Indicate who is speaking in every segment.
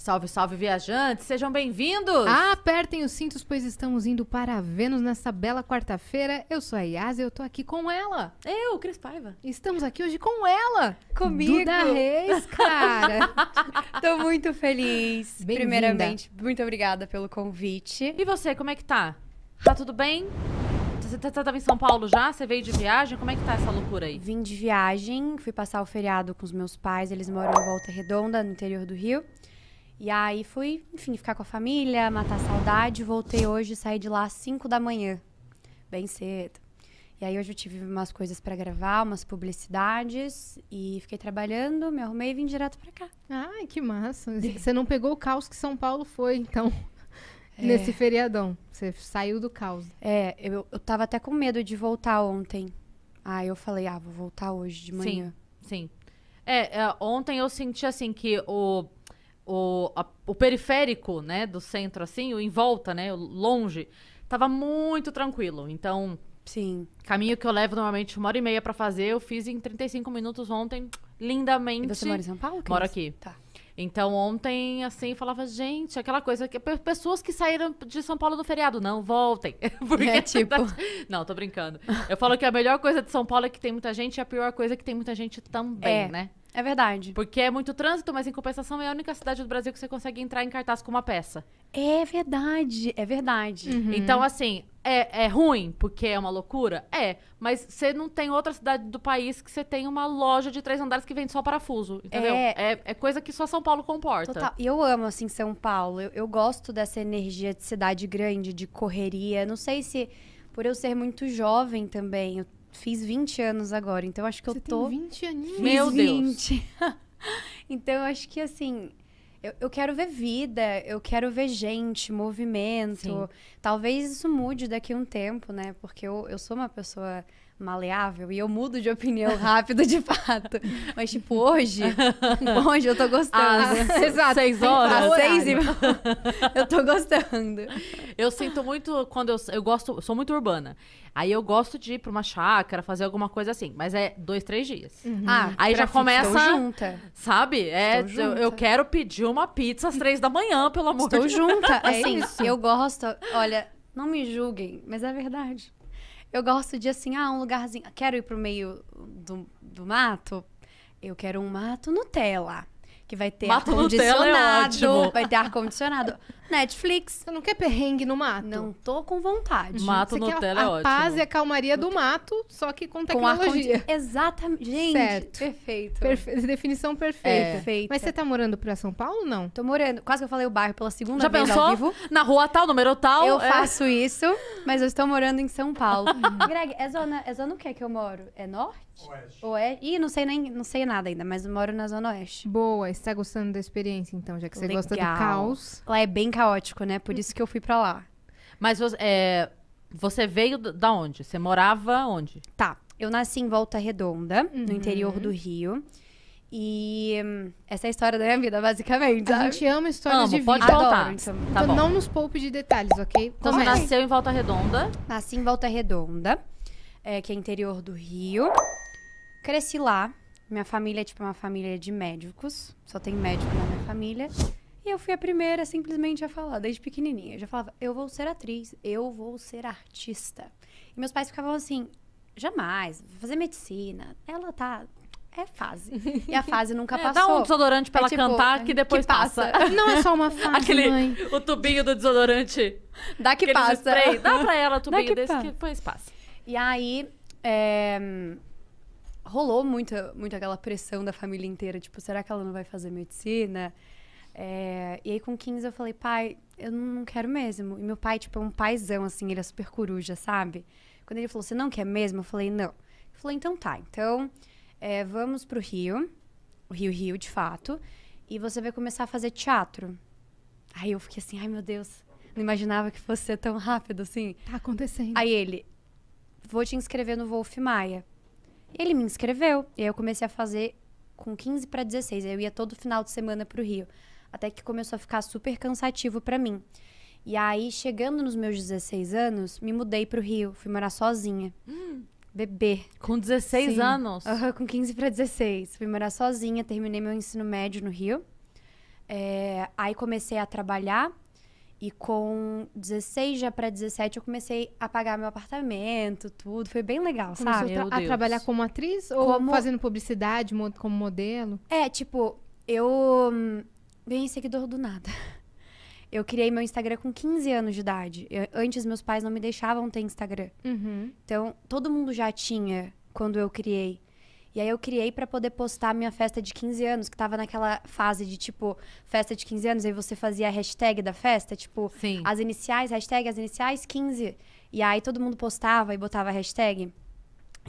Speaker 1: Salve, salve, viajantes! Sejam bem-vindos! Apertem os cintos, pois estamos indo para
Speaker 2: Vênus nesta bela quarta-feira. Eu sou a Yas e eu tô aqui com ela. Eu, Cris Paiva. Estamos aqui hoje com ela! Comigo! Duda Reis, cara! tô muito feliz, primeiramente. Muito obrigada pelo convite. E você, como é que tá? Tá
Speaker 1: tudo bem? Você tava tá, tá, tá em São Paulo já? Você veio de viagem? Como é que tá essa loucura aí? Vim de
Speaker 2: viagem, fui passar o feriado com os meus pais. Eles moram em Volta Redonda, no interior do Rio. E aí fui, enfim, ficar com a família, matar a saudade. Voltei hoje, saí de lá às 5 da manhã, bem cedo. E aí hoje eu tive umas coisas para gravar, umas publicidades e fiquei trabalhando, me arrumei e vim direto para cá. Ai, que massa. Você não pegou o caos que São Paulo foi, então, é. nesse feriadão. Você saiu do caos. É, eu, eu tava até com medo de voltar ontem. Aí eu falei, ah, vou voltar hoje de manhã. Sim, sim.
Speaker 1: É, é ontem eu senti assim que o o, a, o periférico, né, do centro, assim, o em volta, né, longe, tava muito tranquilo. Então, Sim. Caminho que eu levo normalmente uma hora e meia para fazer, eu fiz em 35 minutos ontem, lindamente. E você mora em São Paulo? Moro aqui. Tá. Então ontem, assim, falava, gente, aquela coisa que pessoas que saíram de São Paulo no feriado, não, voltem. Porque é tipo. Não, tô brincando. Eu falo que a melhor coisa de São Paulo é que tem muita gente e a pior coisa é que tem muita gente também, é. né? É verdade. Porque é muito trânsito, mas em compensação é a única cidade do Brasil que você consegue entrar em cartaz com uma peça.
Speaker 2: É verdade, é verdade. Uhum. Então, assim,
Speaker 1: é, é ruim porque é uma loucura? É. Mas você não tem outra cidade do país que você tem uma loja de três andares que vende só parafuso. Entendeu? É, é, é coisa que só São Paulo comporta. Total. E
Speaker 2: eu amo, assim, São Paulo. Eu, eu gosto dessa energia de cidade grande, de correria. Não sei se por eu ser muito jovem também, eu Fiz 20 anos agora, então acho que Você eu tô. Tem 20 aninhos. Meu Deus. então acho que assim. Eu, eu, quero ver vida, eu quero ver gente, movimento. Sim. Talvez isso mude daqui a um tempo, né? Porque eu, eu sou uma pessoa maleável e eu mudo de opinião rápido de fato. Mas, tipo, hoje, hoje eu tô gostando. Ah, Exato. Seis horas. Às seis e...
Speaker 1: eu tô gostando. Eu sinto muito quando eu, eu gosto, sou muito urbana. Aí eu gosto de ir pra uma chácara, fazer alguma coisa assim. Mas é dois, três dias.
Speaker 2: Uhum. Ah, aí já começa. junta.
Speaker 1: Sabe? É, junta. Eu, eu, quero pedir uma pizza às três da manhã, pelo amor estou de Deus. Estou junta. É assim, é eu
Speaker 2: gosto. Olha, não me julguem, mas é verdade. Eu gosto de assim, ah, um lugarzinho. Quero ir pro meio do, do mato? Eu quero um mato Nutella. Que vai ter é ar-condicionado. É vai ter ar-condicionado. Netflix. Você não quer perrengue no mato? Não tô com vontade. Mato Você Nutella é a, a é ótimo. A paz e a calmaria do mato, só que com tecnologia. Com Exatamente. Gente, certo. perfeito. Perfe... Definição perfeita. É. Mas você tá morando pra São Paulo ou não? Tô morando. Quase que eu falei o bairro pela segunda Já vez pensou? ao vivo. Na rua tal, número tal. Eu é. faço isso. Mas eu estou morando em São Paulo. Greg, é zona, é zona o que que eu moro? É norte? Oeste. Oeste? É? Ih, não sei, nem, não sei nada ainda, mas eu moro na zona oeste. Boa, está gostando da experiência então, já que você Legal. gosta do caos. Lá é bem caótico, né? Por isso que eu fui pra lá. Mas você, é, você veio da onde? Você morava onde? Tá, eu nasci em Volta Redonda, uhum. no interior do Rio. E essa é a história da minha vida, basicamente. A gente ama histórias Amo, de vida. pode contar. então. Tá então bom. não nos poupe de detalhes, ok? Então você nasceu em Volta Redonda. Nasci em Volta Redonda, é, que é interior do Rio. Cresci lá. Minha família é tipo uma família de médicos. Só tem médico na minha família. E eu fui a primeira simplesmente a falar, desde pequenininha. Eu já falava, eu vou ser atriz, eu vou ser artista. E meus pais ficavam assim, jamais, vou fazer medicina. Ela tá é fase. E a fase nunca é, passou. Dá um desodorante pra é, ela tipo, cantar é, que depois que passa. passa. Não é só uma fase, Aquele,
Speaker 1: mãe. O tubinho do desodorante. Dá que passa. Spray. Dá pra ela o tubinho que desse passa. que depois
Speaker 2: passa. E aí, é, rolou muito, muito aquela pressão da família inteira. Tipo, será que ela não vai fazer medicina? É, e aí, com 15, eu falei, pai, eu não quero mesmo. E meu pai, tipo, é um paizão, assim, ele é super coruja, sabe? Quando ele falou, você não quer mesmo? Eu falei, não. Ele falou, então tá, então é, vamos pro Rio, o Rio Rio de fato, e você vai começar a fazer teatro. Aí eu fiquei assim, ai meu Deus, não imaginava que fosse ser tão rápido assim. Tá acontecendo. Aí ele, vou te inscrever no Wolf Maia. Ele me inscreveu, e aí eu comecei a fazer com 15 para 16, aí eu ia todo final de semana pro Rio. Até que começou a ficar super cansativo para mim. E aí, chegando nos meus 16 anos, me mudei pro Rio, fui morar sozinha. Hum. Bebê. Com 16 Sim. anos? Uhum, com 15 para 16. Fui morar sozinha, terminei meu ensino médio no Rio. É, aí comecei a trabalhar. E com 16 já para 17 eu comecei a pagar meu apartamento, tudo. Foi bem legal, Começou sabe? Tra a trabalhar como atriz ou como... fazendo publicidade, como modelo? É, tipo, eu hum, ganhei seguidor do nada. Eu criei meu Instagram com 15 anos de idade. Eu, antes, meus pais não me deixavam ter Instagram. Uhum. Então, todo mundo já tinha quando eu criei. E aí eu criei para poder postar minha festa de 15 anos, que tava naquela fase de tipo, festa de 15 anos, aí você fazia a hashtag da festa, tipo, Sim. as iniciais, hashtag as iniciais 15. E aí todo mundo postava e botava a hashtag.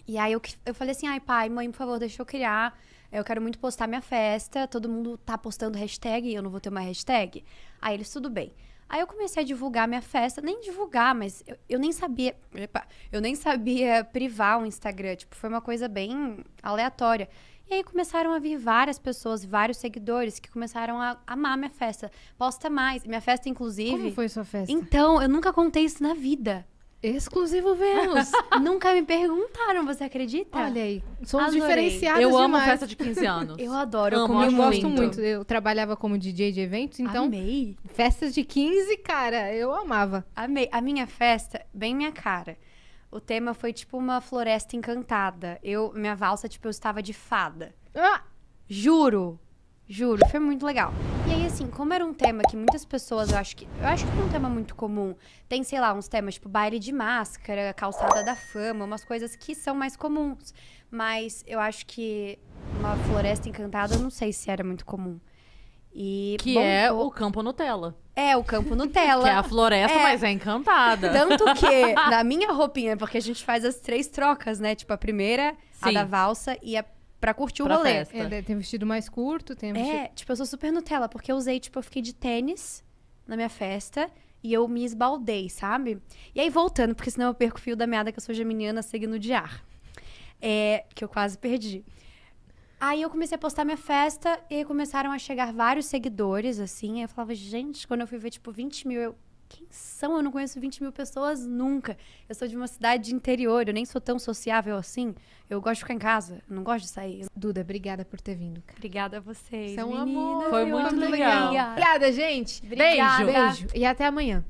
Speaker 2: E aí eu, eu falei assim, ai pai, mãe, por favor, deixa eu criar é, eu quero muito postar minha festa, todo mundo tá postando hashtag e eu não vou ter uma hashtag. Aí eles, tudo bem. Aí eu comecei a divulgar minha festa, nem divulgar, mas eu, eu nem sabia. Epa, eu nem sabia privar o Instagram. Tipo, foi uma coisa bem aleatória. E aí começaram a vir várias pessoas, vários seguidores que começaram a amar minha festa. Posta mais. Minha festa, inclusive. Como foi sua festa? Então, eu nunca contei isso na vida. Exclusivo Vênus. Nunca me perguntaram, você acredita? Olha aí, somos Adorei. diferenciados Eu amo festa de 15 anos. eu adoro, eu, amo, eu gosto muito. Eu trabalhava como DJ de eventos, então... Amei. Festas de 15, cara, eu amava. Amei. A minha festa, bem minha cara. O tema foi tipo uma floresta encantada. Eu, minha valsa, tipo, eu estava de fada. Ah! Juro. Juro, foi muito legal. E aí, assim, como era um tema que muitas pessoas, eu acho que. Eu acho que é um tema muito comum. Tem, sei lá, uns temas tipo baile de máscara, calçada da fama, umas coisas que são mais comuns. Mas eu acho que uma floresta encantada, eu não sei se era muito comum. E, que bom, é o campo Nutella. É, o campo Nutella. que é a floresta, é. mas é encantada. Tanto que, na minha roupinha, porque a gente faz as três trocas, né? Tipo, a primeira, Sim. a da valsa e a pra curtir pra o rolê. Festa. É, tem vestido mais curto, tem é, vestido... É, tipo, eu sou super Nutella, porque eu usei, tipo, eu fiquei de tênis na minha festa e eu me esbaldei, sabe? E aí, voltando, porque senão eu perco o fio da meada que eu sou geminiana, seguindo de ar. É, que eu quase perdi. Aí eu comecei a postar minha festa e começaram a chegar vários seguidores, assim. Aí eu falava, gente, quando eu fui ver, tipo, 20 mil, eu, quem são? Eu não conheço 20 mil pessoas nunca. Eu sou de uma cidade de interior, eu nem sou tão sociável assim. Eu gosto de ficar em casa, não gosto de sair. Duda, obrigada por ter vindo. Cara. Obrigada a vocês. São meninas, amor. Foi muito legal. legal. Obrigada, gente. Obrigada. Beijo. Beijo. E até amanhã.